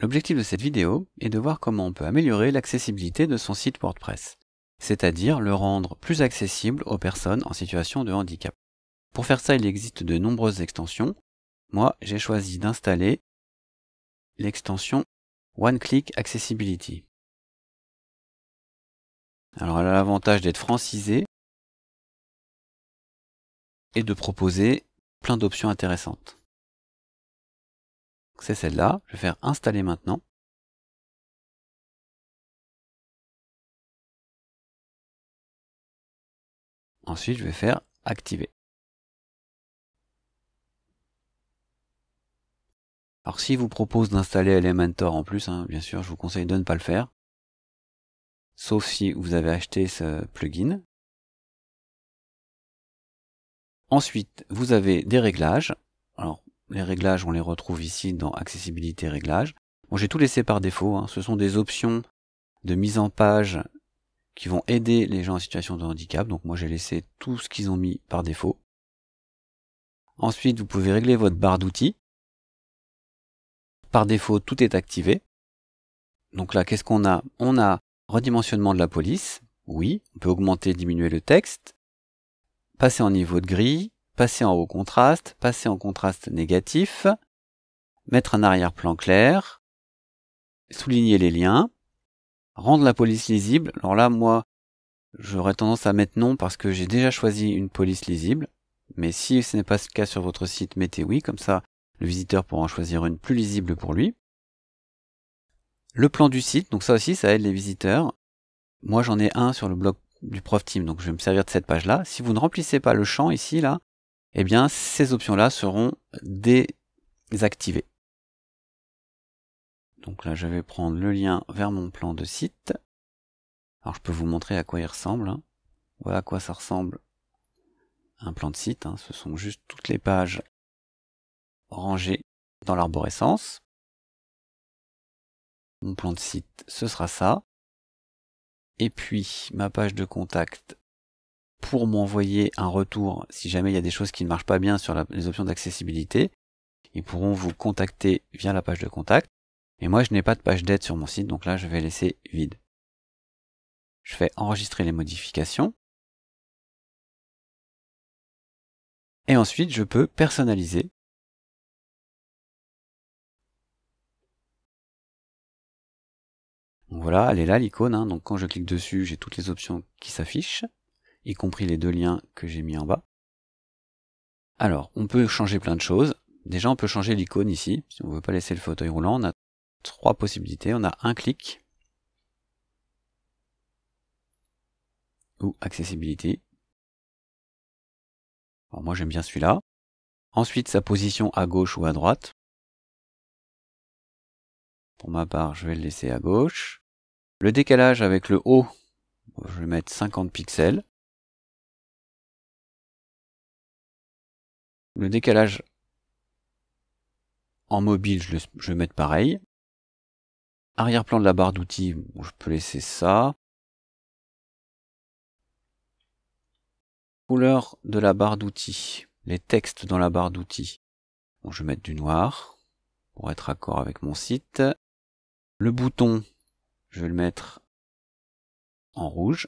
L'objectif de cette vidéo est de voir comment on peut améliorer l'accessibilité de son site WordPress, c'est-à-dire le rendre plus accessible aux personnes en situation de handicap. Pour faire ça, il existe de nombreuses extensions. Moi, j'ai choisi d'installer l'extension OneClick Accessibility. Alors elle a l'avantage d'être francisée et de proposer plein d'options intéressantes c'est celle-là. Je vais faire installer maintenant. Ensuite, je vais faire activer. Alors si vous propose d'installer Elementor en plus, hein, bien sûr, je vous conseille de ne pas le faire. Sauf si vous avez acheté ce plugin. Ensuite, vous avez des réglages les réglages, on les retrouve ici dans accessibilité réglages. Bon, j'ai tout laissé par défaut. Hein. Ce sont des options de mise en page qui vont aider les gens en situation de handicap. Donc moi j'ai laissé tout ce qu'ils ont mis par défaut. Ensuite, vous pouvez régler votre barre d'outils. Par défaut, tout est activé. Donc là, qu'est-ce qu'on a On a redimensionnement de la police. Oui, on peut augmenter, diminuer le texte. Passer en niveau de grille passer en haut contraste, passer en contraste négatif, mettre un arrière-plan clair, souligner les liens, rendre la police lisible. Alors là, moi, j'aurais tendance à mettre non parce que j'ai déjà choisi une police lisible. Mais si ce n'est pas le cas sur votre site, mettez oui, comme ça le visiteur pourra en choisir une plus lisible pour lui. Le plan du site, donc ça aussi, ça aide les visiteurs. Moi, j'en ai un sur le blog du prof team, donc je vais me servir de cette page-là. Si vous ne remplissez pas le champ ici, là, eh bien ces options-là seront désactivées. Donc là, je vais prendre le lien vers mon plan de site. Alors je peux vous montrer à quoi il ressemble. Hein. Voilà à quoi ça ressemble un plan de site. Hein. Ce sont juste toutes les pages rangées dans l'arborescence. Mon plan de site, ce sera ça. Et puis ma page de contact, pour m'envoyer un retour si jamais il y a des choses qui ne marchent pas bien sur les options d'accessibilité. Ils pourront vous contacter via la page de contact. Et moi, je n'ai pas de page d'aide sur mon site, donc là, je vais laisser vide. Je fais enregistrer les modifications. Et ensuite, je peux personnaliser. voilà, elle est là l'icône. Hein. Donc quand je clique dessus, j'ai toutes les options qui s'affichent y compris les deux liens que j'ai mis en bas. Alors, on peut changer plein de choses. Déjà, on peut changer l'icône ici. Si on ne veut pas laisser le fauteuil roulant, on a trois possibilités. On a un clic ou accessibilité. moi, j'aime bien celui-là. Ensuite, sa position à gauche ou à droite. Pour ma part, je vais le laisser à gauche. Le décalage avec le haut, je vais mettre 50 pixels. Le décalage en mobile, je, le, vais mettre pareil. Arrière-plan de la barre d'outils, je peux laisser ça. Couleur de la barre d'outils, les textes dans la barre d'outils. je vais mettre du noir pour être accord avec mon site. Le bouton, je vais le mettre en rouge.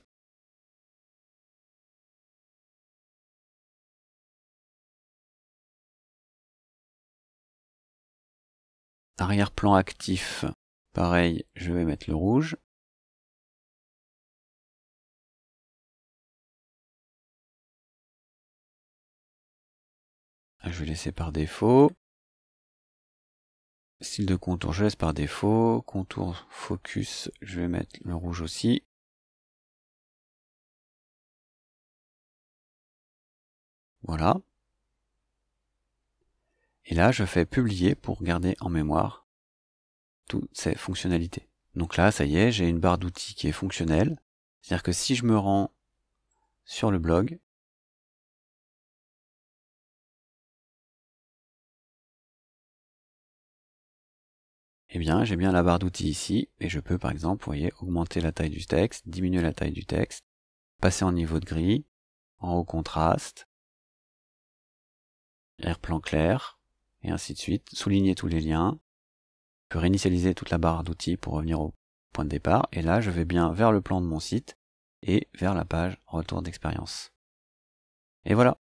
Arrière-plan actif, pareil, je vais mettre le rouge. Ah, je vais laisser par défaut. Style de contour, je laisse par défaut. Contour focus, je vais mettre le rouge aussi. Voilà. Et là, je fais publier pour garder en mémoire toutes ces fonctionnalités. Donc là, ça y est, j'ai une barre d'outils qui est fonctionnelle. C'est-à-dire que si je me rends sur le blog, eh bien, j'ai bien la barre d'outils ici, et je peux, par exemple, voyez, augmenter la taille du texte, diminuer la taille du texte, passer en niveau de gris, en haut contraste, air plan clair, et ainsi de suite, souligner tous les liens, je peux réinitialiser toute la barre d'outils pour revenir au point de départ, et là je vais bien vers le plan de mon site et vers la page retour d'expérience. Et voilà,